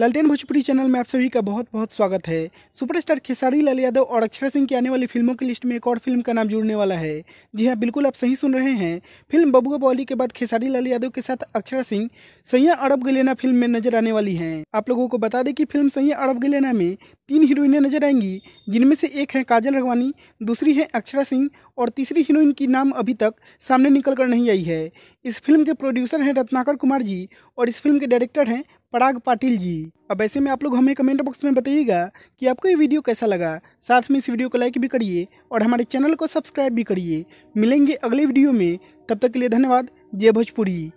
ललटेन Bhojpuri channel में आप सभी का बहुत बहुत स्वागत है सुपरस्टार खेसारी लाल यादव और अक्षर सिंह की आने वाली फिल्मों की लिस्ट में एक और फिल्म का नाम जुड़ने वाला है जी हाँ बिल्कुल आप सही सुन रहे हैं फिल्म बबुआ बॉली के बाद खेसारी लाल यादव के साथ अक्षर सिंह सैया अरब गलेना फिल्म में नजर आने वाली है आप लोगों को बता दें कि फिल्म सैया अरब गलेना में तीन हीरोइने नजर आएंगी जिनमें से एक है काजल रघवानी दूसरी है अक्षरा सिंह और तीसरी हीरोइन की नाम अभी तक सामने निकल कर नहीं आई है इस फिल्म के प्रोड्यूसर हैं रत्नाकर कुमार जी और इस फिल्म के डायरेक्टर हैं पराग पाटिल जी अब ऐसे में आप लोग हमें कमेंट बॉक्स में बताइएगा कि आपको ये वीडियो कैसा लगा साथ में इस वीडियो को लाइक भी करिए और हमारे चैनल को सब्सक्राइब भी करिए मिलेंगे अगले वीडियो में तब तक के लिए धन्यवाद जय भोजपुरी